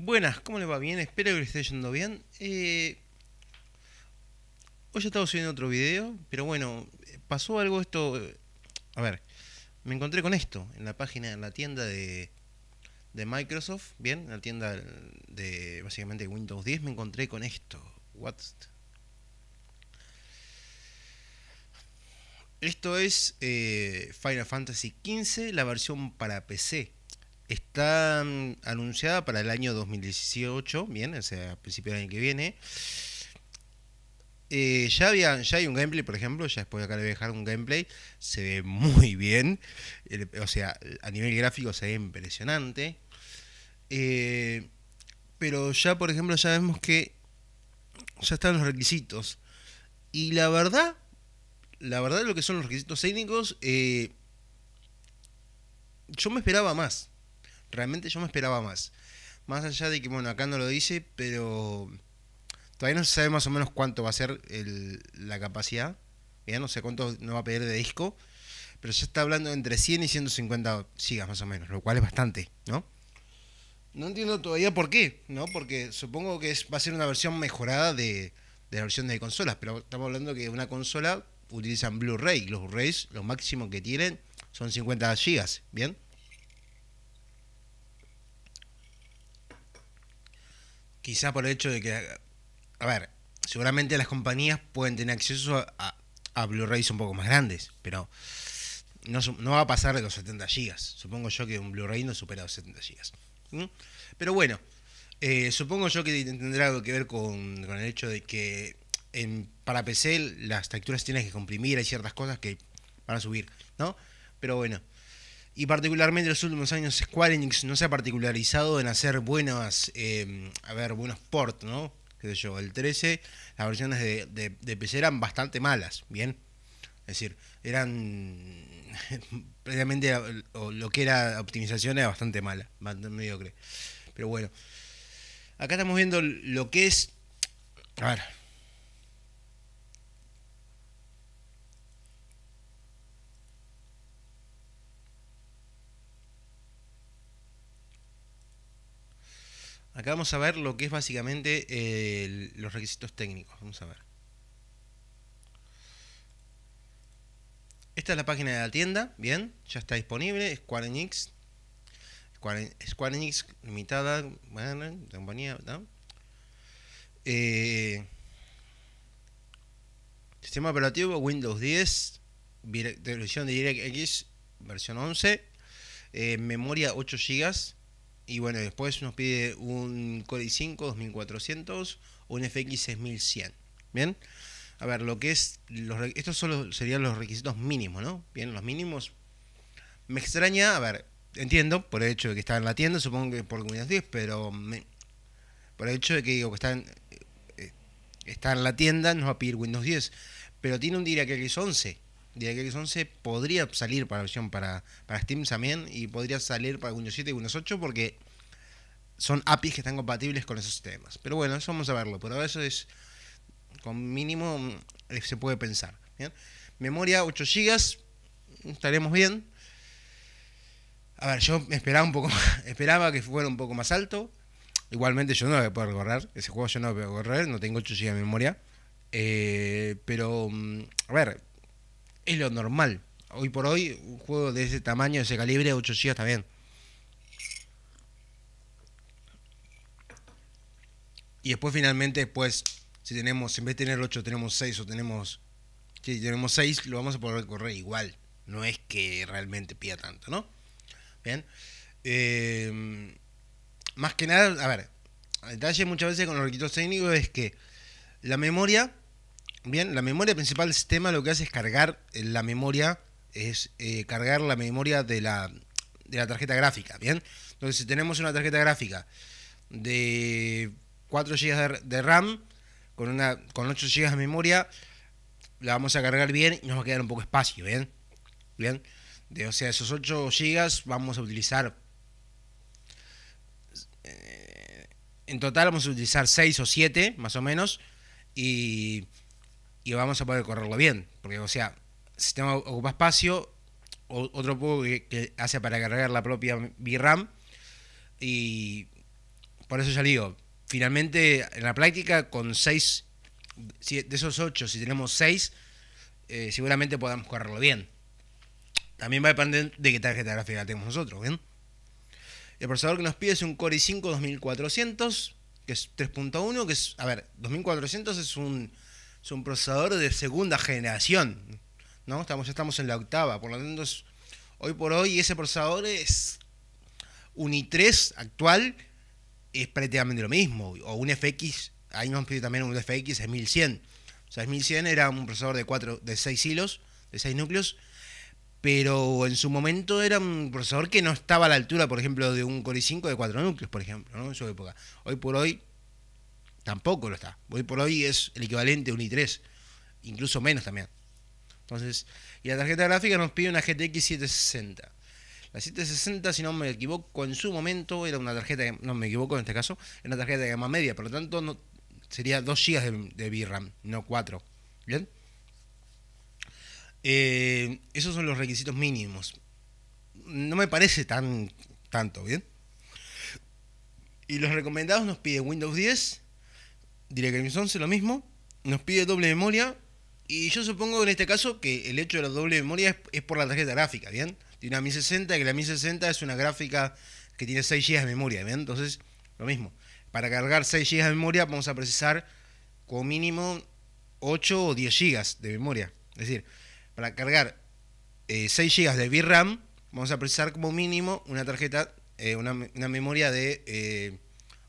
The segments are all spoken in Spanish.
Buenas, ¿cómo le va? Bien, espero que le esté yendo bien. Eh, hoy ya estaba subiendo otro video, pero bueno, pasó algo esto... A ver, me encontré con esto en la página, en la tienda de, de Microsoft, bien, en la tienda de básicamente Windows 10, me encontré con esto. What? Esto es eh, Final Fantasy XV, la versión para PC está mm, anunciada para el año 2018, bien, o sea, a principios del año que viene. Eh, ya, ya hay un gameplay, por ejemplo, ya después acá le voy a dejar un gameplay, se ve muy bien, o sea, a nivel gráfico se ve impresionante. Eh, pero ya, por ejemplo, ya vemos que ya están los requisitos. Y la verdad, la verdad lo que son los requisitos técnicos, eh, yo me esperaba más realmente yo me esperaba más. Más allá de que, bueno, acá no lo dice, pero todavía no se sabe más o menos cuánto va a ser la capacidad. Ya no sé cuánto nos va a pedir de disco, pero ya está hablando entre 100 y 150 gigas más o menos, lo cual es bastante, ¿no? No entiendo todavía por qué, ¿no? Porque supongo que va a ser una versión mejorada de, la versión de consolas, pero estamos hablando que una consola utilizan Blu-ray, los Blu-rays, lo máximo que tienen son 50 gigas, ¿bien? Quizá por el hecho de que, a ver, seguramente las compañías pueden tener acceso a, a, Blu-rays un poco más grandes, pero no, va a pasar de los 70 GB. Supongo yo que un Blu-ray no supera los 70 GB. Pero bueno, eh, supongo yo que tendrá algo que ver con, el hecho de que en, para PC las texturas tienes que comprimir, hay ciertas cosas que van a subir, ¿no? Pero bueno y particularmente en los últimos años Square Enix no se ha particularizado en hacer buenas, em, a ver, buenos ports, ¿no? que yo, el 13, las versiones de, de, PC eran bastante malas, ¿bien? Es decir, eran previamente eh, lo que era optimización era bastante mala, bastante mediocre. Pero bueno, acá estamos viendo lo que es, a ver, Acá vamos a ver lo que es básicamente eh, los requisitos técnicos. Vamos a ver. Esta es la página de la tienda, bien, ya está disponible, Square Enix. Square, Enix limitada, bueno, compañía, ¿verdad? Eh, sistema operativo Windows 10, Televisión de DirectX versión 11, eh, memoria 8 GB, y bueno, después nos pide un Core i5 2400 o un FX 6100. Bien. A ver, lo que es. Los, estos solo serían los requisitos mínimos, ¿no? Bien, los mínimos. Me extraña, a ver, entiendo por el hecho de que está en la tienda, supongo que por Windows 10, pero por el hecho de que digo que está en, eh, en la tienda, no va a pedir Windows 10, pero tiene un DirectX 11 que X 11 podría salir para la para, para Steam también y podría salir para Windows 7 y Windows 8 porque son APIs que están compatibles con esos sistemas. Pero bueno, eso vamos a verlo. Pero eso es, con mínimo, mm, eh, se puede pensar. ¿bien? Memoria 8 GB, estaremos bien. A ver, yo esperaba un poco esperaba que fuera un poco más alto. Igualmente yo no lo voy a poder correr, ese juego yo no lo voy a correr, no tengo 8 GB de memoria. Eh, pero, mm, a ver, es lo normal. Hoy por hoy, un juego de ese tamaño, de ese calibre, 8 GB está bien. Y después finalmente, pues, si tenemos, en vez de tener 8, tenemos 6 o tenemos... Si tenemos 6, lo vamos a poder correr igual. No es que realmente pida tanto, ¿no? Bien. Eh, más que nada, a ver, el detalle muchas veces con los requisitos técnicos es que la memoria Bien, la memoria principal del sistema lo que hace es cargar eh, la memoria, es eh, cargar la memoria de la, tarjeta gráfica, ¿bien? Entonces, si tenemos una tarjeta gráfica de 4 GB de RAM con, una, con 8 GB de memoria, la vamos a cargar bien y nos va a quedar un poco espacio, ¿bien? ¿Bien? De, o sea, esos 8 GB vamos a utilizar... Eh, en total vamos a utilizar 6 o 7, más o menos, y y vamos a poder correrlo bien. Porque, o sea, el sistema ocupa espacio, otro poco que, hace para cargar la propia VRAM. Y por eso ya digo, finalmente en la práctica con 6, de esos 8, si tenemos 6, eh, seguramente podamos correrlo bien. También va a depender de qué tarjeta gráfica tenemos nosotros, ¿bien? El procesador que nos pide es un Core i5 2400, que es 3.1, que es, a ver, 2400 es un es un procesador de segunda generación. ¿no? Estamos, estamos en la octava, por lo tanto, hoy por hoy ese procesador es un i3 actual, es prácticamente lo mismo, o un FX, ahí nos pedido también un FX, es 1100. O sea, 1100 era un procesador de, cuatro, de 6 hilos, de seis núcleos, pero en su momento era un procesador que no estaba a la altura, por ejemplo, de un Core i5 de cuatro núcleos, por ejemplo, ¿no? en su época. Hoy por hoy tampoco lo está. Hoy por hoy es el equivalente a un i3, incluso menos también. Entonces, y la tarjeta gráfica nos pide una GTX 760. La 760, si no me equivoco, en su momento era una tarjeta, no me equivoco en este caso, era una tarjeta de gama media, por lo tanto no, sería 2 GB de, de VRAM, no 4. ¿Bien? Eh, esos son los requisitos mínimos. No me parece tan tanto, ¿bien? Y los recomendados nos piden Windows 10, que Mi 11 lo mismo, nos pide doble memoria y yo supongo en este caso que el hecho de la doble memoria es, por la tarjeta gráfica, ¿bien? Tiene una y que la 60 es una gráfica que tiene 6 GB de memoria, ¿bien? Entonces, lo mismo. Para cargar 6 GB de memoria vamos a precisar como mínimo 8 o 10 GB de memoria. Es decir, para cargar 6 eh, GB de VRAM vamos a precisar como mínimo una tarjeta, eh, una, memoria de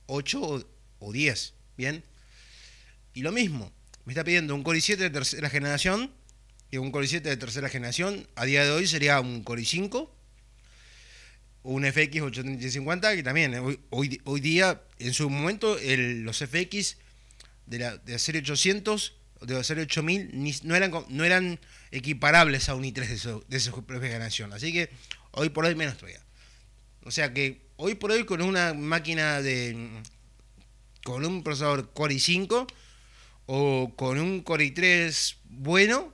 8 eh, o 10, ¿bien? Y lo mismo, me está pidiendo un Core i7 de tercera generación, y un Core i7 de tercera generación a día de hoy sería un Core i5, un FX 850, que también eh, hoy, día, en su momento, los FX de la, serie 800 de la serie 8000 no, eran, no eran equiparables a un i3 de, su, de su propia generación. Así que hoy por hoy menos todavía. O sea que hoy por hoy con una máquina de... con un procesador Core i5 o con un Core i3 bueno,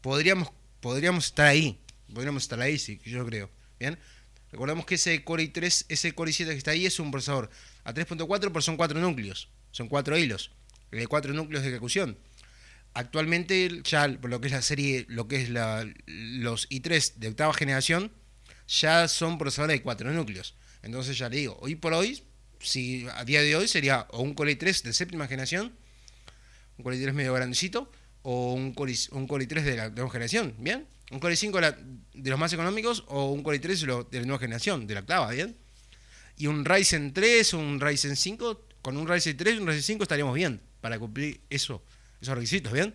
podríamos, podríamos estar ahí. Podríamos estar ahí, sí, yo creo. Bien. Recordemos que ese Core i3, ese Core i7 que está ahí es un procesador a 3.4, pero son cuatro núcleos, son cuatro hilos, de eh, cuatro núcleos de ejecución. Actualmente ya lo que es la serie, lo que es los i3 de octava generación, ya son procesadores de cuatro núcleos. Entonces ya le digo, hoy por hoy, si a día de hoy sería o un Core i3 de séptima generación un Core i3 medio grandecito o un Core, un i3 de la nueva generación, ¿bien? Un Core i5 de los más económicos o un Core i3 de la nueva generación, de la octava, ¿bien? Y un Ryzen 3 o un Ryzen 5, con un Ryzen 3 y un Ryzen 5 estaríamos bien para cumplir esos requisitos, ¿bien?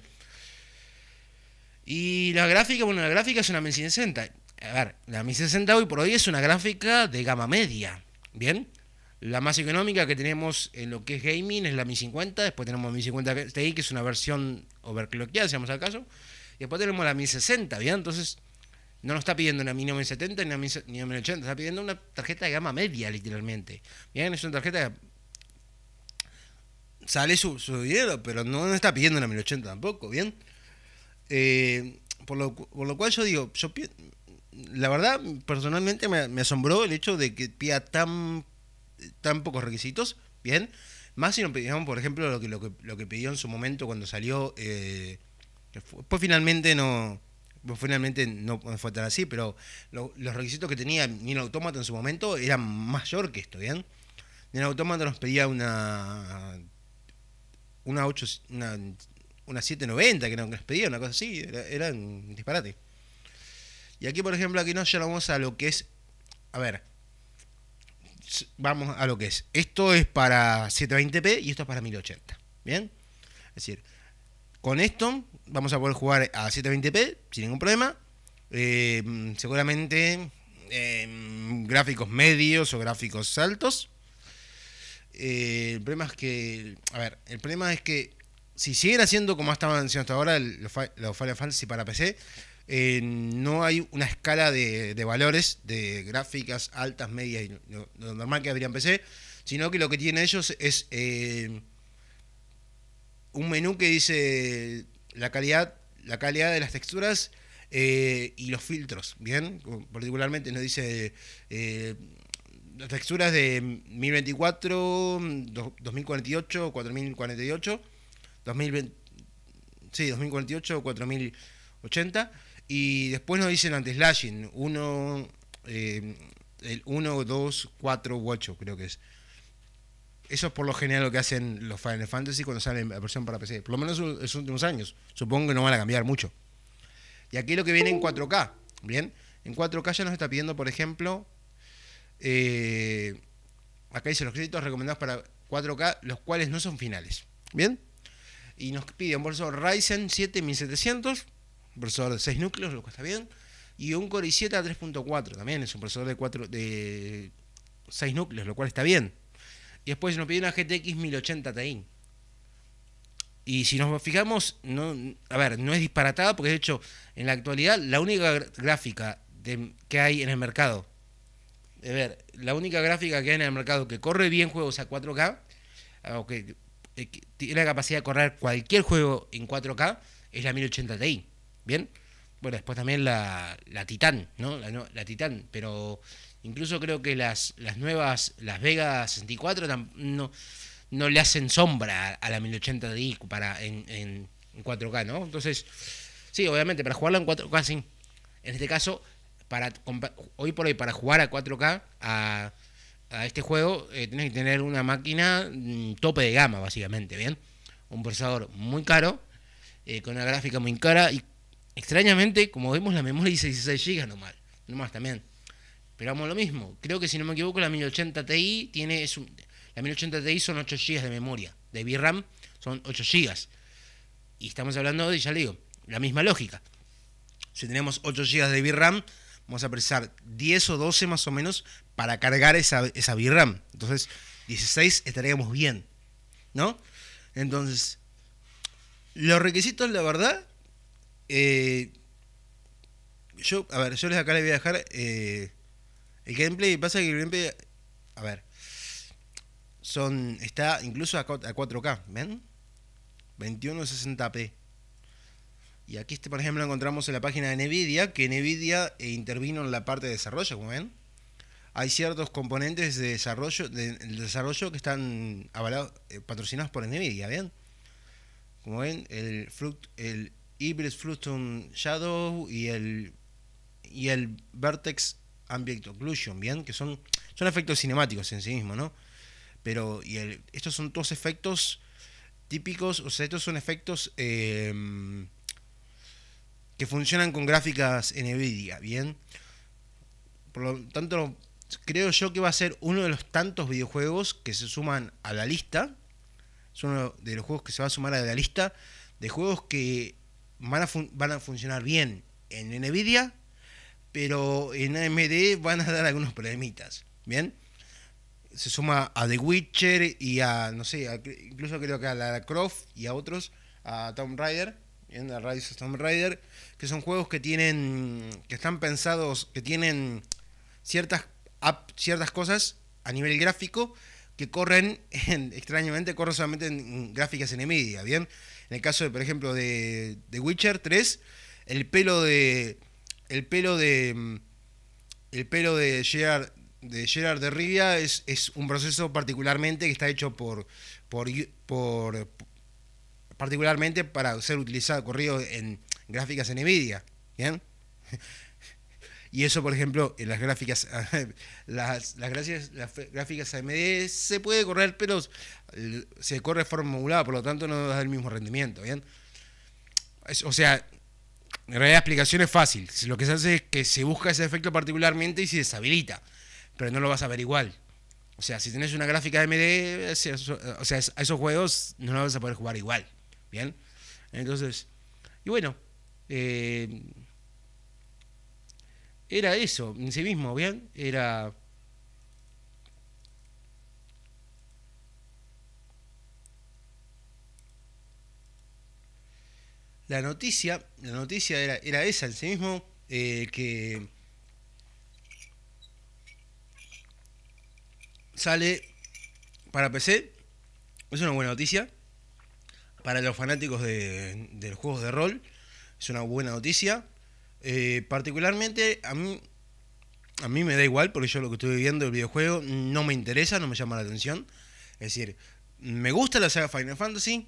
Y la gráfica, bueno, la gráfica es una Mi60. A ver, la Mi60 hoy por hoy es una gráfica de gama media, ¿bien? La más económica que tenemos en lo que es gaming es la Mi 50, después tenemos Mi 50 Ti, que es una versión overclockeada, si vamos al caso, y después tenemos la Mi 60, ¿bien? Entonces, no nos está pidiendo una Mi 970 ni una ni 80, está pidiendo una tarjeta de gama media, literalmente. ¿Bien? Es una tarjeta que sale su, dinero, pero no, nos está pidiendo una 1080 tampoco, ¿bien? Eh, por, lo, cual yo digo, yo la verdad, personalmente me, me asombró el hecho de que pida tan tan pocos requisitos, bien. Más si nos pedíamos, por ejemplo, lo que, lo que, lo que pidió en su momento cuando salió. Eh, pues finalmente no. Pues finalmente no fue tan así, pero los requisitos que tenía Nino Automata en su momento eran mayor que esto, ¿bien? Nino Automata nos pedía una. Una 8. Una, una 790 que nos pedía, una cosa así. Era, un disparate. Y aquí, por ejemplo, aquí nos llegamos a lo que es. A ver, vamos a lo que es. Esto es para 720p y esto es para 1080. ¿Bien? Es decir, con esto vamos a poder jugar a 720p sin ningún problema. Eh, seguramente em, gráficos medios o gráficos altos. Eh, el problema es que, a ver, el problema es que si siguen haciendo como estaban haciendo hasta ahora los Final Fantasy para PC, eh, no hay una escala de, valores, de gráficas altas, medias y lo, normal que habría en PC, sino que lo que tienen ellos es eh, un menú que dice la calidad, la calidad de las texturas eh, y los filtros, ¿bien? Particularmente nos dice las texturas de 1024, 2048, 4048, 2020, sí, 2048, 4080 y después nos dicen anti-slashing, 1, eh, el 1, 2, 4 u 8 creo que es. Eso es por lo general lo que hacen los Final Fantasy cuando salen la versión para PC. Por lo menos en los últimos años. Supongo que no van a cambiar mucho. Y aquí lo que viene en 4K. Bien. En 4K ya nos está pidiendo, por ejemplo. Eh, acá dice los créditos recomendados para 4K, los cuales no son finales. Bien. Y nos piden por eso Ryzen 7700 un procesador de 6 núcleos, lo cual está bien, y un Core i7 a 3.4, también es un procesador de, 4, de 6 núcleos, lo cual está bien. Y después nos pide una GTX 1080 Ti. Y si nos fijamos, a ver, no es disparatada porque de hecho en la actualidad la única gráfica que hay en el mercado, a ver, la única gráfica que hay en el mercado que corre bien juegos a 4K, o eh, que tiene la capacidad de correr cualquier juego en 4K, es la 1080 Ti. Bien. Bueno, después también la, la Titán, ¿no? La, la, Titán, pero incluso creo que las, las nuevas, las Vega 64 no, no le hacen sombra a la 1080 I para, en, en, 4K, ¿no? Entonces, sí, obviamente, para jugarla en 4K, sí. En este caso, para, hoy por hoy, para jugar a 4K, a, a este juego, eh, tenés que tener una máquina mm, tope de gama, básicamente, ¿bien? Un procesador muy caro, eh, con una gráfica muy cara y Extrañamente, como vemos, la memoria dice 16 GB nomás, nomás también. Pero vamos lo mismo. Creo que si no me equivoco, la 1080 Ti tiene. la 1080 Ti son 8 GB de memoria. De VRAM son 8 GB. Y estamos hablando de, ya le digo, la misma lógica. Si tenemos 8 GB de VRAM, vamos a precisar 10 o 12 más o menos para cargar esa, esa VRAM. Entonces, 16 estaríamos bien. ¿No? Entonces, los requisitos, la verdad, eh, yo, a ver, yo les acá les voy a dejar eh, el gameplay. Pasa que el gameplay, a ver, son está incluso a 4K, ¿ven? 2160p. Y aquí, este, por ejemplo, encontramos en la página de Nvidia, que Nvidia eh, intervino en la parte de desarrollo, como ven. Hay ciertos componentes de desarrollo, desarrollo que están avalados, patrocinados por Nvidia, ¿bien? Como ven, el, fruct, el Hybrid Flutum Shadow y el, y el Vertex Ambient Occlusion, ¿bien? Que son, son efectos cinemáticos en sí mismos, ¿no? Pero y estos son dos efectos típicos, o sea, estos son efectos em, que funcionan con gráficas NVIDIA, ¿bien? Por lo tanto, creo yo que va a ser uno de los tantos videojuegos que se suman a la lista. Es uno de los juegos que se va a sumar a la lista de juegos que van a, funcionar bien en NVIDIA, pero en AMD van a dar algunos problemitas. Bien, se suma a The Witcher y a, no sé, incluso creo que a Lara Croft y a otros, a Tomb Raider, bien, a Rise Tomb Raider, que son juegos que tienen, que están pensados, que tienen ciertas, ciertas cosas a nivel gráfico que corren, extrañamente, corren solamente en gráficas en NVIDIA, ¿bien? En el caso, de, por ejemplo, de, Witcher 3, el pelo de. El pelo de. El pelo de Gerard de Gerard de Rivia es, es, un proceso particularmente que está hecho por, por, particularmente para ser utilizado corrido en gráficas en Nvidia, ¿bien? Y eso, por ejemplo, en las gráficas, las, las gráficas AMD se puede correr, pero se corre de forma modulada, por lo tanto no da el mismo rendimiento, ¿bien? o sea, en realidad la explicación es fácil. Lo que se hace es que se busca ese efecto particularmente y se deshabilita, pero no lo vas a ver igual. O sea, si tenés una gráfica AMD, o sea, a esos juegos no los vas a poder jugar igual, ¿bien? Entonces, y bueno, eh, era eso, en sí mismo, ¿bien? Era... La noticia, la noticia era, esa en sí mismo, eh, que sale para PC, es una buena noticia, para los fanáticos de los juegos de rol, es una buena noticia, eh, particularmente a mí, a mí me da igual, porque yo lo que estoy viendo del videojuego no me interesa, no me llama la atención. Es decir, me gusta la saga Final Fantasy,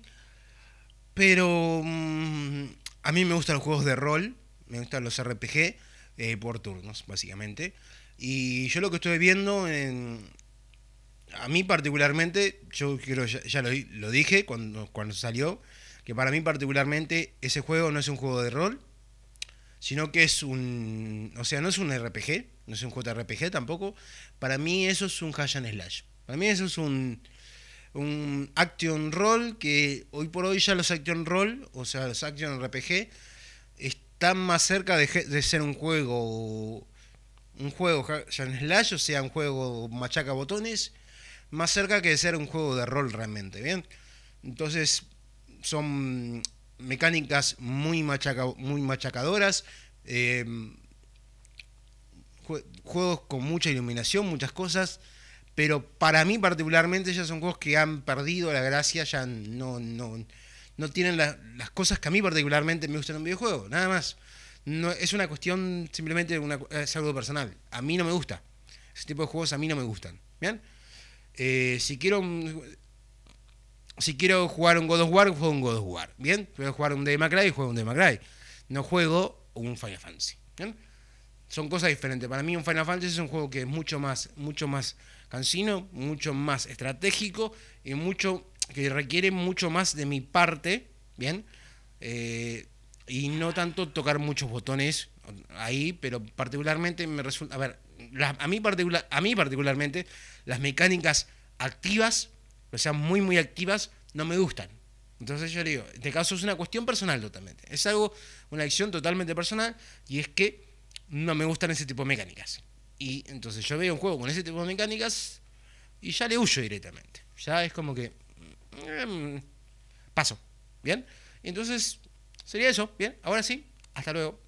pero mm, a mí me gustan los juegos de rol, me gustan los RPG eh, por turnos, básicamente. Y yo lo que estoy viendo, en, a mí particularmente, yo creo, ya, lo, lo, dije cuando, cuando salió, que para mí particularmente ese juego no es un juego de rol, sino que es un. O sea, no es un RPG, no es un JRPG tampoco. Para mí, eso es un hash and slash. Para mí, eso es un. Un action roll que hoy por hoy ya los action roll, o sea, los action RPG, están más cerca de, ser un juego. Un juego hash and slash, o sea, un juego machaca botones, más cerca que de ser un juego de rol realmente, ¿bien? Entonces, son mecánicas muy, machaca, muy machacadoras, em, juegos con mucha iluminación, muchas cosas, pero para mí particularmente ya son juegos que han perdido la gracia, ya no, no, no tienen las cosas que a mí particularmente me gustan en un videojuego, nada más. No, es una cuestión simplemente una, es algo personal. A mí no me gusta. Ese tipo de juegos a mí no me gustan. ¿Bien? Eh, si quiero si quiero jugar un God of War, juego un God of War. ¿Bien? Si jugar un Devil May juego un Devil No juego un Final Fantasy. ¿Bien? Son cosas diferentes. Para mí un Final Fantasy es un juego que es mucho más, mucho más cansino, mucho más estratégico y mucho que requiere mucho más de mi parte, ¿bien? Eh, y no tanto tocar muchos botones ahí, pero particularmente me resulta, a ver, a, mí particular, a mí particularmente las mecánicas activas o sean muy, muy activas, no me gustan. Entonces yo le digo, en este caso es una cuestión personal totalmente. Es algo, una acción totalmente personal y es que no me gustan ese tipo de mecánicas. Y entonces yo veo un juego con ese tipo de mecánicas y ya le huyo directamente. Ya es como que... Mm, mm, paso. ¿Bien? Entonces, sería eso. ¿Bien? Ahora sí. Hasta luego.